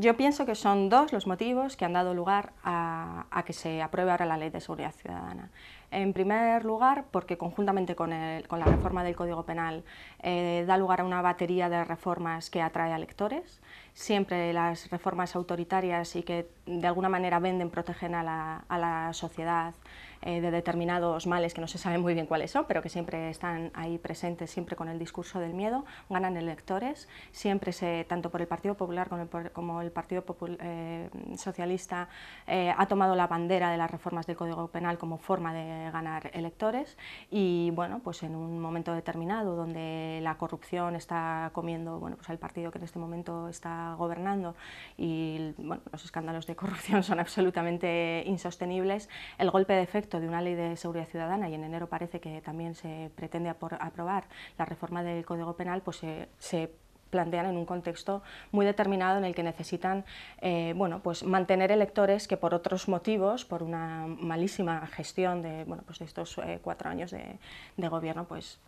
Yo pienso que son dos los motivos que han dado lugar a, que se apruebe ahora la Ley de Seguridad Ciudadana. En primer lugar, porque conjuntamente con, la reforma del Código Penal eh, da lugar a una batería de reformas que atrae a lectores siempre las reformas autoritarias y que de alguna manera venden, protegen a la, sociedad eh, de determinados males que no se sabe muy bien cuáles son, pero que siempre están ahí presentes, siempre con el discurso del miedo, ganan electores, siempre se, tanto por el Partido Popular como el, Partido eh, Socialista eh, ha tomado la bandera de las reformas del Código Penal como forma de ganar electores y bueno, pues en un momento determinado donde la corrupción está comiendo bueno, pues al partido que en este momento está gobernando y los escándalos de corrupción son absolutamente insostenibles, el golpe de efecto de una ley de seguridad ciudadana y en enero parece que también se pretende aprobar la reforma del Código Penal, pues se, plantean en un contexto muy determinado en el que necesitan eh, bueno, pues mantener electores que por otros motivos, por una malísima gestión de, bueno, pues estos eh, cuatro años de, de, gobierno, pues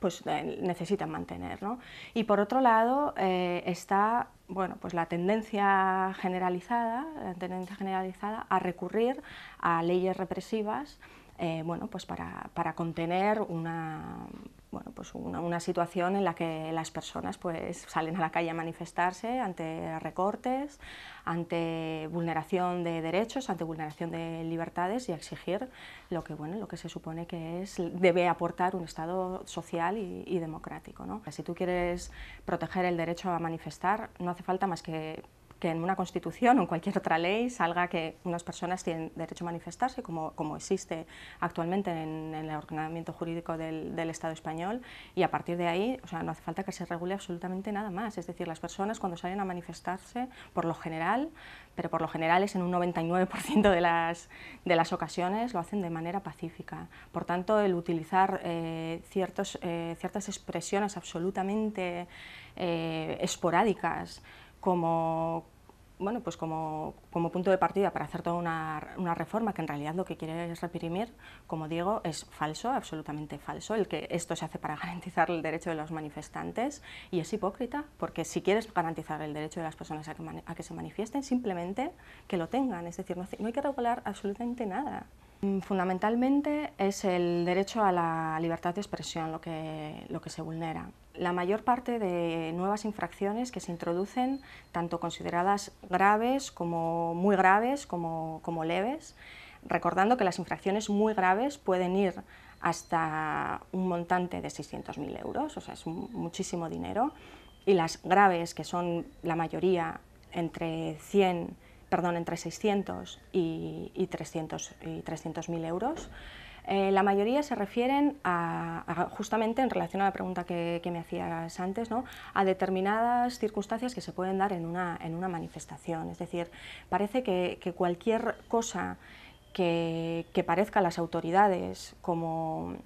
pues eh, necesitan mantener. Y por otro lado eh, está bueno, pues la tendencia generalizada, la tendencia generalizada a recurrir a leyes represivas eh, bueno, pues para, para contener una, pues, una, situación en la que las personas pues, salen a la calle a manifestarse ante recortes, ante vulneración de derechos, ante vulneración de libertades y a exigir lo que, bueno, lo que se supone que es, debe aportar un Estado social y, democrático. ¿no? Si tú quieres proteger el derecho a manifestar, no hace falta más que que en una constitución o en cualquier otra ley salga que unas personas tienen derecho a manifestarse, como, existe actualmente en, el ordenamiento jurídico del, Estado español, y a partir de ahí o sea, no hace falta que se regule absolutamente nada más. Es decir, las personas cuando salen a manifestarse, por lo general, pero por lo general es en un 99% de las, ocasiones, lo hacen de manera pacífica. Por tanto, el utilizar eh, ciertos, eh, ciertas expresiones absolutamente eh, esporádicas, como, bueno, pues como, como, punto de partida para hacer toda una, una, reforma que en realidad lo que quiere es reprimir, como digo, es falso, absolutamente falso, el que esto se hace para garantizar el derecho de los manifestantes y es hipócrita, porque si quieres garantizar el derecho de las personas a que, a que se manifiesten, simplemente que lo tengan, es decir, no, hay que regular absolutamente nada. Mm, fundamentalmente es el derecho a la libertad de expresión lo que, lo que se vulnera la mayor parte de nuevas infracciones que se introducen, tanto consideradas graves como muy graves, como, leves, recordando que las infracciones muy graves pueden ir hasta un montante de 600.000 euros, o sea, es muchísimo dinero, y las graves, que son la mayoría entre 100, perdón, entre 600 y, y 300.000 y euros, eh, la mayoría se refieren a, justamente en relación a la pregunta que, me hacías antes, a determinadas circunstancias que se pueden dar en una, en una manifestación. Es decir, parece que, cualquier cosa que, parezca a las autoridades como,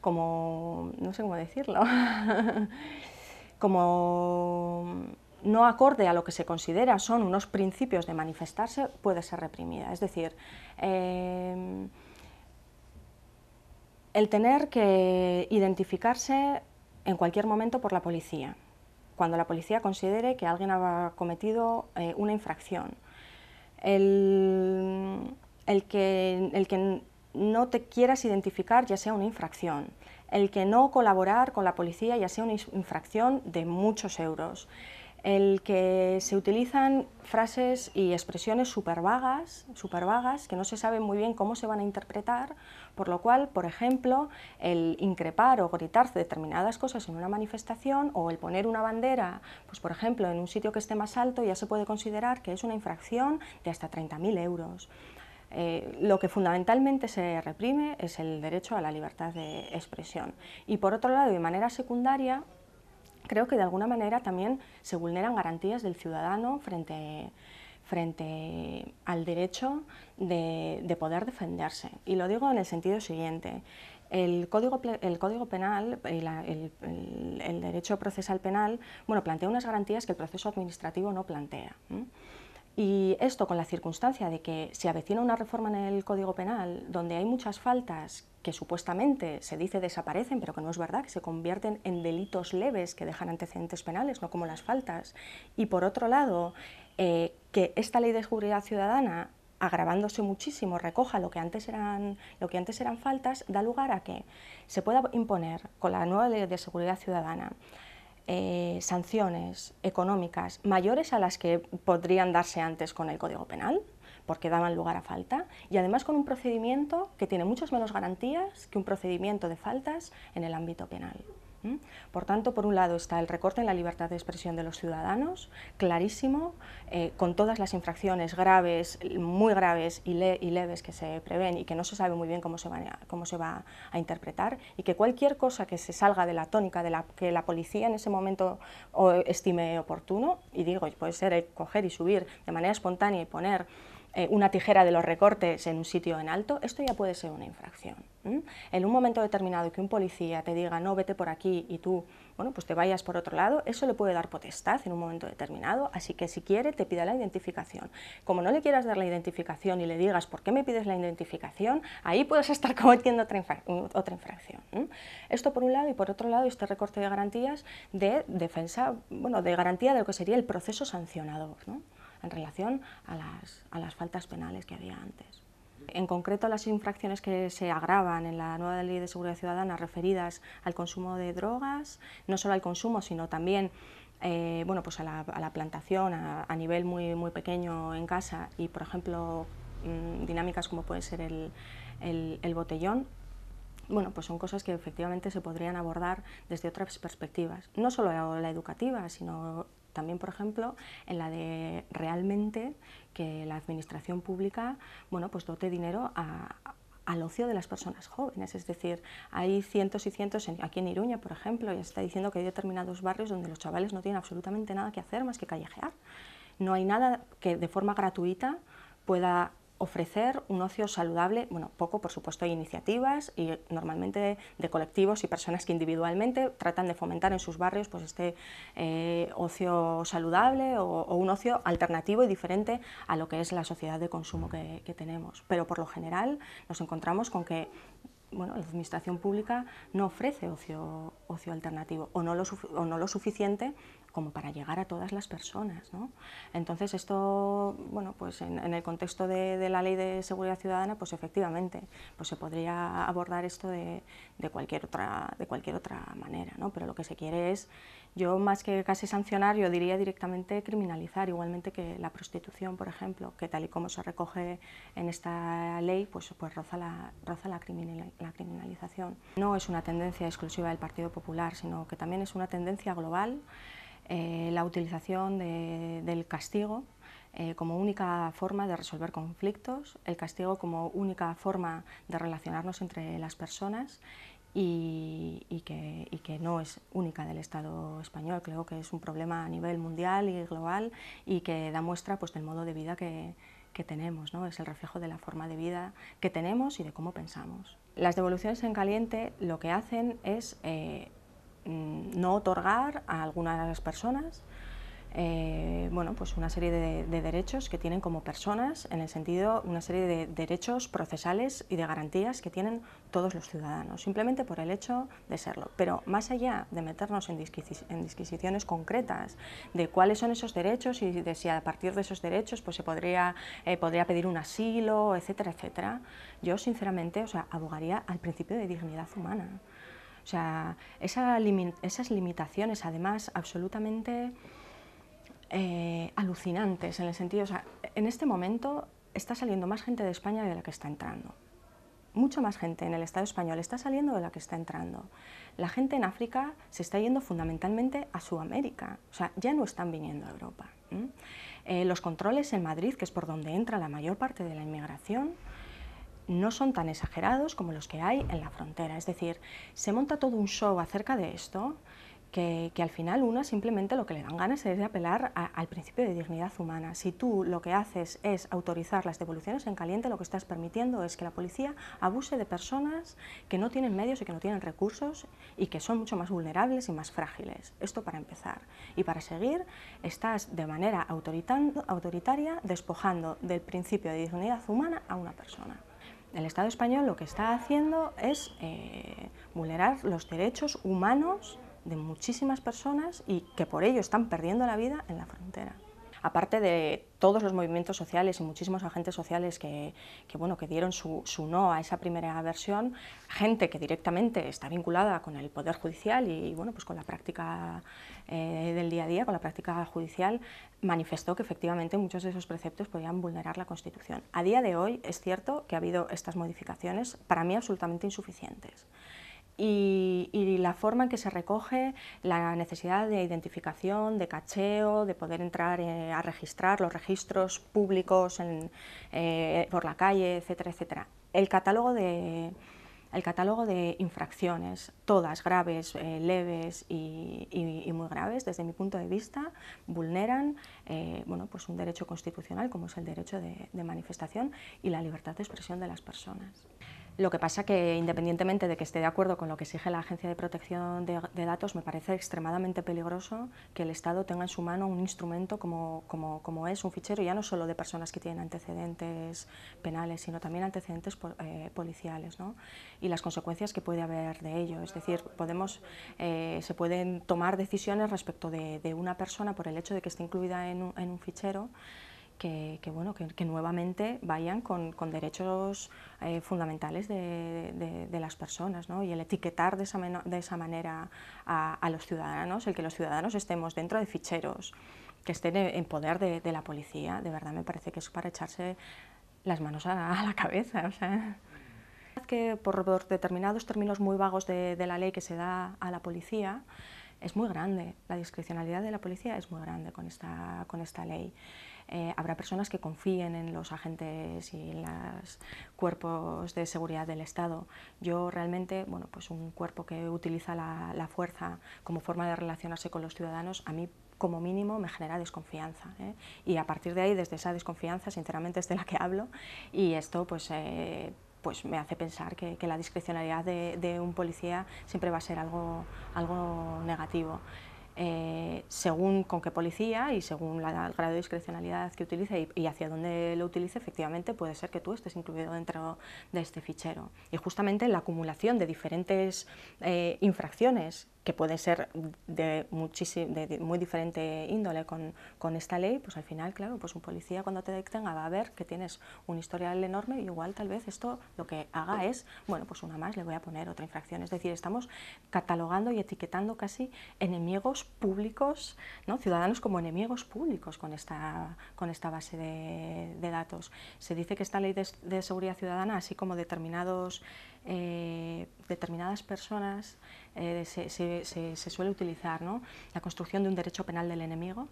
como no sé cómo decirlo, como no acorde a lo que se considera son unos principios de manifestarse, puede ser reprimida. Es decir, eh, el tener que identificarse en cualquier momento por la policía, cuando la policía considere que alguien ha cometido eh, una infracción. El, el, que, el que no te quieras identificar ya sea una infracción. El que no colaborar con la policía ya sea una infracción de muchos euros el que se utilizan frases y expresiones súper vagas, super vagas, que no se sabe muy bien cómo se van a interpretar, por lo cual, por ejemplo, el increpar o gritar determinadas cosas en una manifestación o el poner una bandera, pues por ejemplo, en un sitio que esté más alto ya se puede considerar que es una infracción de hasta 30.000 euros. Eh, lo que fundamentalmente se reprime es el derecho a la libertad de expresión. Y por otro lado, de manera secundaria, creo que de alguna manera también se vulneran garantías del ciudadano frente, frente al derecho de, poder defenderse. Y lo digo en el sentido siguiente. El código, el código, penal, el, el, derecho procesal penal, bueno, plantea unas garantías que el proceso administrativo no plantea. Y esto con la circunstancia de que se avecina una reforma en el Código Penal donde hay muchas faltas que supuestamente se dice desaparecen, pero que no es verdad, que se convierten en delitos leves que dejan antecedentes penales, no como las faltas. Y por otro lado, eh, que esta ley de seguridad ciudadana agravándose muchísimo, recoja lo que, antes eran, lo que antes eran faltas, da lugar a que se pueda imponer con la nueva ley de seguridad ciudadana eh, sanciones económicas mayores a las que podrían darse antes con el Código Penal, porque daban lugar a falta, y además con un procedimiento que tiene muchas menos garantías que un procedimiento de faltas en el ámbito penal. ¿Mm? Por tanto, por un lado está el recorte en la libertad de expresión de los ciudadanos, clarísimo, eh, con todas las infracciones graves, muy graves y, leves que se prevén y que no se sabe muy bien cómo se, cómo se va a interpretar, y que cualquier cosa que se salga de la tónica de la que la policía en ese momento estime oportuno, y digo, puede ser eh, coger y subir de manera espontánea y poner eh, una tijera de los recortes en un sitio en alto, esto ya puede ser una infracción. En un momento determinado que un policía te diga, no, vete por aquí y tú, bueno, pues te vayas por otro lado, eso le puede dar potestad en un momento determinado, así que si quiere te pida la identificación. Como no le quieras dar la identificación y le digas, ¿por qué me pides la identificación? Ahí puedes estar cometiendo otra, infracción. Esto por un lado y por otro lado este recorte de garantías de defensa, bueno, de garantía de lo que sería el proceso sancionado en relación a las, a las faltas penales que había antes. En concreto, las infracciones que se agravan en la nueva Ley de Seguridad Ciudadana referidas al consumo de drogas, no solo al consumo, sino también eh, bueno, pues a, la, plantación a, nivel muy, muy pequeño en casa y, por ejemplo, mm, dinámicas como puede ser el, el, el botellón, bueno, pues son cosas que efectivamente se podrían abordar desde otras perspectivas, no solo la educativa, sino también, por ejemplo, en la de realmente que la administración pública bueno, pues dote dinero al ocio de las personas jóvenes, es decir, hay cientos y cientos, aquí en Iruña, por ejemplo, ya se está diciendo que hay determinados barrios donde los chavales no tienen absolutamente nada que hacer más que callejear. No hay nada que de forma gratuita pueda ofrecer un ocio saludable, bueno, poco por supuesto hay iniciativas y normalmente de, colectivos y personas que individualmente tratan de fomentar en sus barrios pues este eh, ocio saludable o, un ocio alternativo y diferente a lo que es la sociedad de consumo que tenemos. Pero por lo general nos encontramos con que bueno, la administración pública no ofrece ocio, ocio alternativo o no, lo, no lo suficiente como para llegar a todas las personas. ¿no? Entonces esto, bueno, pues en, el contexto de, la Ley de Seguridad Ciudadana, pues efectivamente, pues se podría abordar esto de, cualquier, otra, de cualquier otra manera, ¿no? pero lo que se quiere es yo más que casi sancionar, yo diría directamente criminalizar, igualmente que la prostitución, por ejemplo, que tal y como se recoge en esta ley, pues, pues roza, la, roza la, criminalización. No es una tendencia exclusiva del Partido Popular, sino que también es una tendencia global eh, la utilización del castigo eh, como única forma de resolver conflictos, el castigo como única forma de relacionarnos entre las personas y, que, no es única del Estado español. Creo que es un problema a nivel mundial y global y que da muestra pues, del modo de vida que, tenemos. ¿no? Es el reflejo de la forma de vida que tenemos y de cómo pensamos. Las devoluciones en caliente lo que hacen es eh, mm, no otorgar a algunas personas eh, bueno, pues una serie de, derechos que tienen como personas, en el sentido, una serie de derechos procesales y de garantías que tienen todos los ciudadanos, simplemente por el hecho de serlo. Pero más allá de meternos en, disquisiciones concretas de cuáles son esos derechos y de si a partir de esos derechos pues, se podría, eh, podría pedir un asilo, etcétera, etcétera, yo sinceramente o abogaría al principio de dignidad humana. O sea, esas limitaciones, además, absolutamente eh, alucinantes, en el sentido, o sea, en este momento está saliendo más gente de España de la que está entrando. Mucha más gente en el Estado español está saliendo de la que está entrando. La gente en África se está yendo fundamentalmente a Sudamérica, o sea, ya no están viniendo a Europa. Eh, los controles en Madrid, que es por donde entra la mayor parte de la inmigración, no son tan exagerados como los que hay en la frontera. Es decir, se monta todo un show acerca de esto que, al final una simplemente lo que le dan ganas es de apelar al principio de dignidad humana. Si tú lo que haces es autorizar las devoluciones en caliente, lo que estás permitiendo es que la policía abuse de personas que no tienen medios y que no tienen recursos y que son mucho más vulnerables y más frágiles. Esto para empezar. Y para seguir, estás de manera autoritaria despojando del principio de dignidad humana a una persona el Estado español lo que está haciendo es eh, vulnerar los derechos humanos de muchísimas personas y que por ello están perdiendo la vida en la frontera. Aparte de todos los movimientos sociales y muchísimos agentes sociales que, bueno, que dieron su, no a esa primera versión, gente que directamente está vinculada con el Poder Judicial y bueno, pues con la práctica eh, del día a día, con la práctica judicial, manifestó que efectivamente muchos de esos preceptos podían vulnerar la Constitución. A día de hoy es cierto que ha habido estas modificaciones, para mí absolutamente insuficientes y, la forma en que se recoge la necesidad de identificación, de cacheo, de poder entrar eh, a registrar los registros públicos eh, por la calle, etcétera, etcétera. El catálogo de, el catálogo de infracciones, todas graves, eh, leves y, muy graves, desde mi punto de vista, vulneran pues un derecho constitucional como es el derecho de manifestación y la libertad de expresión de las personas. Lo que pasa que independientemente de que esté de acuerdo con lo que exige la Agencia de Protección de, Datos, me parece extremadamente peligroso que el Estado tenga en su mano un instrumento como, es un fichero, ya no solo de personas que tienen antecedentes penales, sino también antecedentes eh, policiales ¿no? y las consecuencias que puede haber de ello. Es decir, podemos, eh, se pueden tomar decisiones respecto de, una persona por el hecho de que esté incluida en un, en un fichero que, bueno, que, nuevamente vayan con, derechos eh, fundamentales de, las personas y el etiquetar de esa, de esa manera a, los ciudadanos, el que los ciudadanos estemos dentro de ficheros, que estén en poder de, la policía, de verdad me parece que es para echarse las manos a la, la cabeza. que por, determinados términos muy vagos de, de, la ley que se da a la policía, es muy grande, la discrecionalidad de la policía es muy grande con esta, con esta ley. Eh, habrá personas que confíen en los agentes y en los cuerpos de seguridad del Estado. Yo realmente, bueno, pues un cuerpo que utiliza la, fuerza como forma de relacionarse con los ciudadanos, a mí como mínimo me genera desconfianza. ¿eh? Y a partir de ahí, desde esa desconfianza, sinceramente es de la que hablo, y esto pues... Eh, pues me hace pensar que, la discrecionalidad de, de, un policía siempre va a ser algo, algo negativo. Eh, según con qué policía y según la, el grado de discrecionalidad que utilice y, hacia dónde lo utilice, efectivamente puede ser que tú estés incluido dentro de este fichero. Y justamente la acumulación de diferentes eh, infracciones que puede ser de, de muy diferente índole con, con, esta ley, pues al final, claro, pues un policía cuando te detenga va a ver que tienes un historial enorme y igual tal vez esto lo que haga es, bueno, pues una más le voy a poner otra infracción. Es decir, estamos catalogando y etiquetando casi enemigos públicos, ¿no? ciudadanos como enemigos públicos con esta, con esta base de, datos. Se dice que esta ley de seguridad ciudadana, así como determinados eh, determinadas personas eh, se, suele utilizar ¿no? la construcción de un derecho penal del enemigo,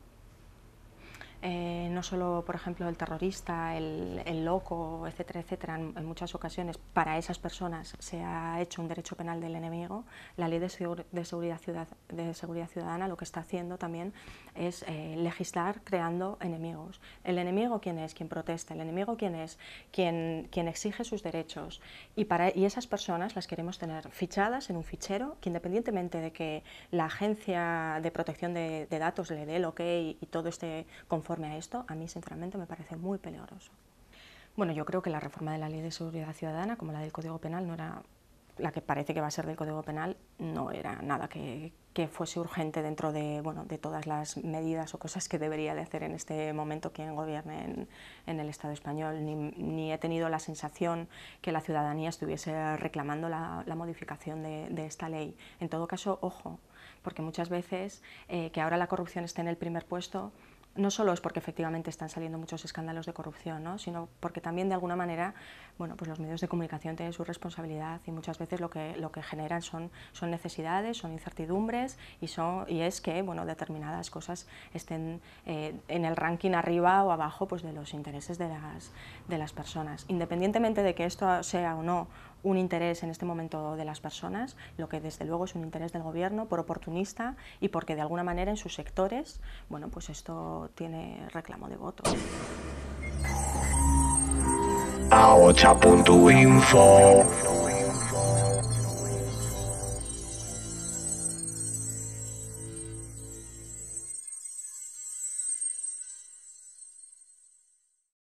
eh, no solo, por ejemplo, el terrorista, el, el loco, etcétera, etcétera, en, muchas ocasiones para esas personas se ha hecho un derecho penal del enemigo, la ley de, seguridad, ciudad, de seguridad, ciudadana lo que está haciendo también es eh, legislar creando enemigos. ¿El enemigo quién es? Quien protesta, el enemigo quién es? Quien, quien exige sus derechos. Y, para, y esas personas las queremos tener fichadas en un fichero que independientemente de que la agencia de protección de, datos le dé el ok y, todo esté conforme a esto, a mí sinceramente me parece muy peligroso. Bueno, yo creo que la reforma de la Ley de Seguridad Ciudadana, como la del Código Penal, no era la que parece que va a ser del Código Penal, no era nada que, que fuese urgente dentro de, bueno, de todas las medidas o cosas que debería de hacer en este momento quien gobierne en, el Estado español. Ni, he tenido la sensación que la ciudadanía estuviese reclamando la, modificación de, esta ley. En todo caso, ojo, porque muchas veces eh, que ahora la corrupción esté en el primer puesto no solo es porque efectivamente están saliendo muchos escándalos de corrupción, ¿no? sino porque también de alguna manera bueno, pues los medios de comunicación tienen su responsabilidad y muchas veces lo que, lo que generan son, son necesidades, son incertidumbres y, son, y es que bueno, determinadas cosas estén eh, en el ranking arriba o abajo pues, de los intereses de las, de las personas. Independientemente de que esto sea o no un interés en este momento de las personas, lo que desde luego es un interés del gobierno por oportunista y porque de alguna manera en sus sectores, bueno, pues esto tiene reclamo de votos.